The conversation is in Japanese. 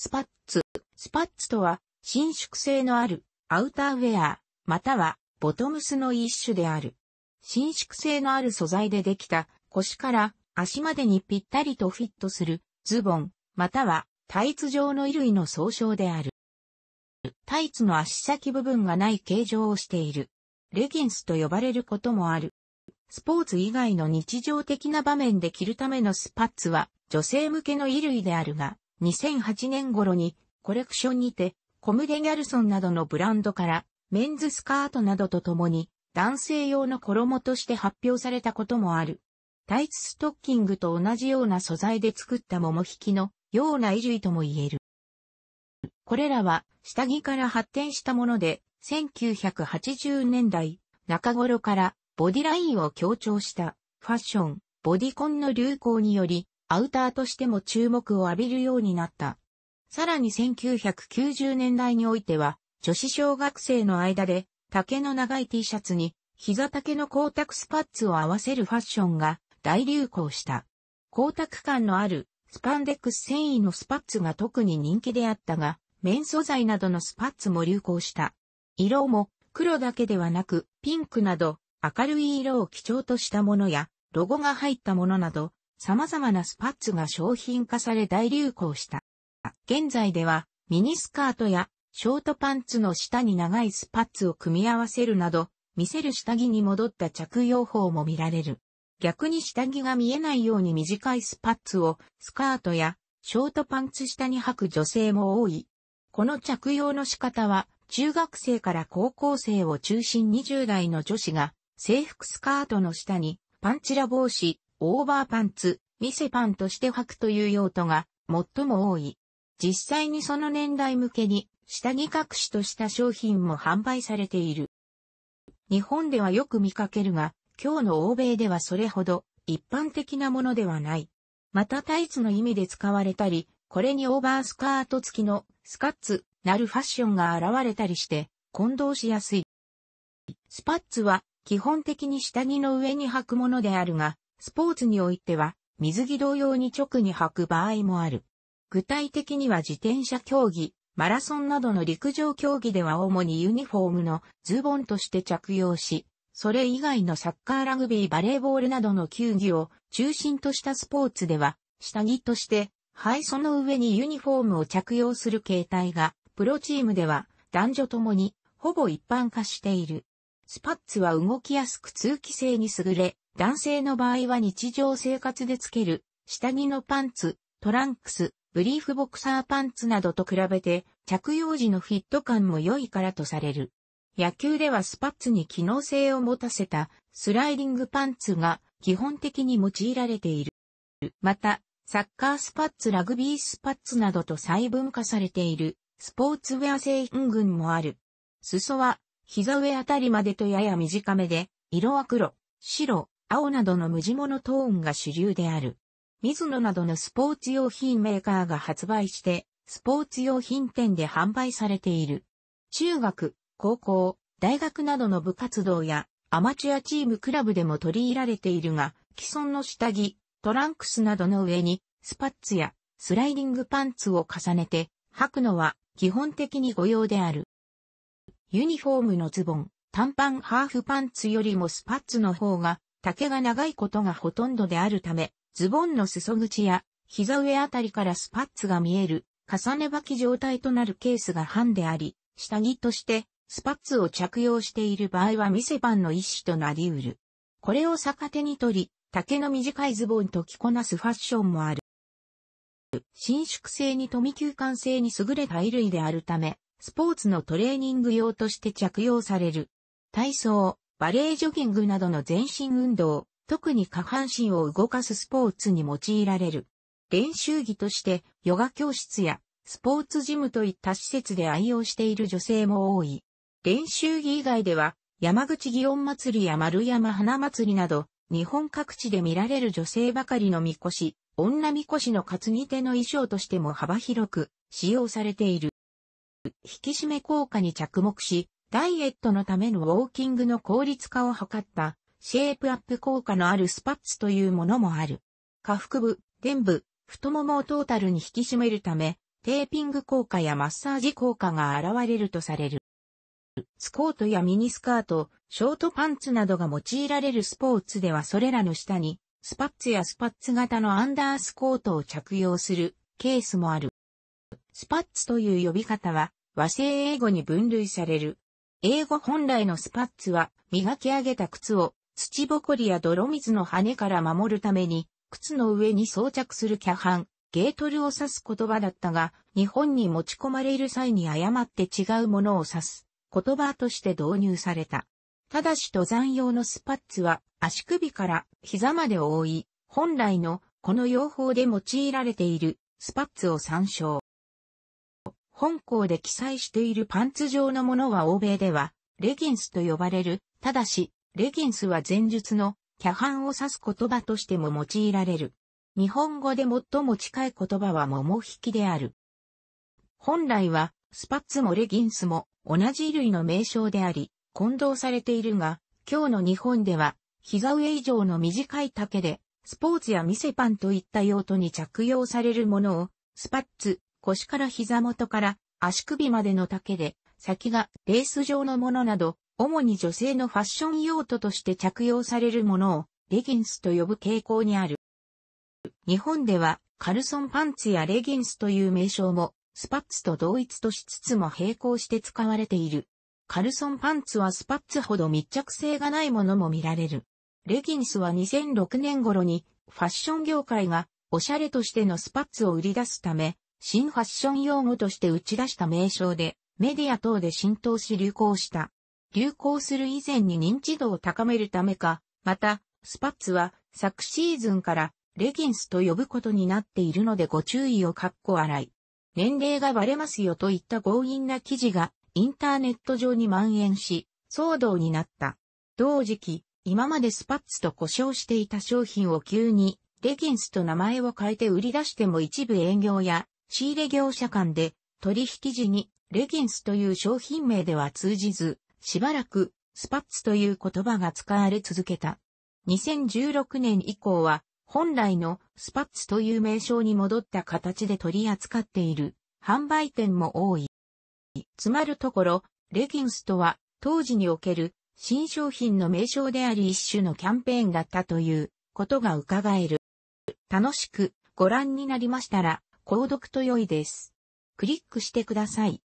スパッツ。スパッツとは、伸縮性のあるアウターウェア、またはボトムスの一種である。伸縮性のある素材でできた腰から足までにぴったりとフィットするズボン、またはタイツ状の衣類の総称である。タイツの足先部分がない形状をしている。レギンスと呼ばれることもある。スポーツ以外の日常的な場面で着るためのスパッツは女性向けの衣類であるが、2008年頃にコレクションにてコムデギャルソンなどのブランドからメンズスカートなどとともに男性用の衣として発表されたこともある。タイツストッキングと同じような素材で作った桃引きのような衣類とも言える。これらは下着から発展したもので、1980年代中頃からボディラインを強調したファッション、ボディコンの流行によりアウターとしても注目を浴びるようになった。さらに1990年代においては、女子小学生の間で、丈の長い T シャツに、膝丈の光沢スパッツを合わせるファッションが大流行した。光沢感のあるスパンデックス繊維のスパッツが特に人気であったが、綿素材などのスパッツも流行した。色も黒だけではなくピンクなど明るい色を基調としたものやロゴが入ったものなど様々なスパッツが商品化され大流行した。現在では、ミニスカートやショートパンツの下に長いスパッツを組み合わせるなど、見せる下着に戻った着用法も見られる。逆に下着が見えないように短いスパッツをスカートやショートパンツ下に履く女性も多い。この着用の仕方は中学生から高校生を中心20代の女子が制服スカートの下にパンチラ帽子、オーバーパンツ、見せパンとして履くという用途が最も多い。実際にその年代向けに下着隠しとした商品も販売されている。日本ではよく見かけるが、今日の欧米ではそれほど一般的なものではない。またタイツの意味で使われたり、これにオーバースカート付きのスカッツなるファッションが現れたりして混同しやすい。スパッツは基本的に下着の上に履くものであるが、スポーツにおいては、水着同様に直に履く場合もある。具体的には自転車競技、マラソンなどの陸上競技では主にユニフォームのズボンとして着用し、それ以外のサッカーラグビーバレーボールなどの球技を中心としたスポーツでは、下着として、はいその上にユニフォームを着用する形態が、プロチームでは男女ともにほぼ一般化している。スパッツは動きやすく通気性に優れ、男性の場合は日常生活でつける、下着のパンツ、トランクス、ブリーフボクサーパンツなどと比べて、着用時のフィット感も良いからとされる。野球ではスパッツに機能性を持たせたスライディングパンツが基本的に用いられている。また、サッカースパッツ、ラグビースパッツなどと細分化されているスポーツウェア製品群もある。裾は膝上あたりまでとやや短めで、色は黒、白、青などの無地物トーンが主流である。水野などのスポーツ用品メーカーが発売して、スポーツ用品店で販売されている。中学、高校、大学などの部活動やアマチュアチームクラブでも取り入られているが、既存の下着、トランクスなどの上にスパッツやスライディングパンツを重ねて履くのは基本的に御用である。ユニフォームのズボン、短パンハーフパンツよりもスパッツの方が丈が長いことがほとんどであるため、ズボンの裾口や膝上あたりからスパッツが見える、重ね履き状態となるケースが半であり、下着としてスパッツを着用している場合は店番の一種となり得る。これを逆手に取り、丈の短いズボンと着こなすファッションもある。伸縮性に富休感性に優れた衣類であるため、スポーツのトレーニング用として着用される。体操、バレージョギングなどの全身運動、特に下半身を動かすスポーツに用いられる。練習着としてヨガ教室やスポーツジムといった施設で愛用している女性も多い。練習着以外では山口祇園祭りや丸山花祭りなど日本各地で見られる女性ばかりのみこし、女みこしの担ぎ手の衣装としても幅広く使用されている。引き締め効果に着目し、ダイエットのためのウォーキングの効率化を図ったシェイプアップ効果のあるスパッツというものもある。下腹部、臀部、太ももをトータルに引き締めるため、テーピング効果やマッサージ効果が現れるとされる。スコートやミニスカート、ショートパンツなどが用いられるスポーツではそれらの下に、スパッツやスパッツ型のアンダースコートを着用するケースもある。スパッツという呼び方は和製英語に分類される英語本来のスパッツは、磨き上げた靴を土ぼこりや泥水の羽から守るために、靴の上に装着するキャハン、ゲートルを指す言葉だったが、日本に持ち込まれる際に誤って違うものを指す言葉として導入された。ただし登山用のスパッツは足首から膝まで覆い、本来のこの用法で用いられているスパッツを参照。本校で記載しているパンツ状のものは欧米では、レギンスと呼ばれる。ただし、レギンスは前述の、キャハンを指す言葉としても用いられる。日本語で最も近い言葉は桃引きである。本来は、スパッツもレギンスも同じ衣類の名称であり、混同されているが、今日の日本では、膝上以上の短い丈で、スポーツや見せパンといった用途に着用されるものを、スパッツ、腰から膝元から足首までの丈で、先がレース状のものなど、主に女性のファッション用途として着用されるものをレギンスと呼ぶ傾向にある。日本ではカルソンパンツやレギンスという名称もスパッツと同一としつつも並行して使われている。カルソンパンツはスパッツほど密着性がないものも見られる。レギンスは2006年頃にファッション業界がおしゃれとしてのスパッツを売り出すため新ファッション用語として打ち出した名称で、メディア等で浸透し流行した。流行する以前に認知度を高めるためか、また、スパッツは昨シーズンからレギンスと呼ぶことになっているのでご注意をかっこ洗い。年齢がバレますよといった強引な記事がインターネット上に蔓延し、騒動になった。同時期、今までスパッツと故障していた商品を急にレギンスと名前を変えて売り出しても一部営業や仕入れ業者間で取引時にレギンスという商品名では通じず、しばらくスパッツという言葉が使われ続けた。2016年以降は本来のスパッツという名称に戻った形で取り扱っている販売店も多い。つまるところ、レギンスとは当時における新商品の名称であり一種のキャンペーンだったということが伺える。楽しくご覧になりましたら購読と良いです。クリックしてください。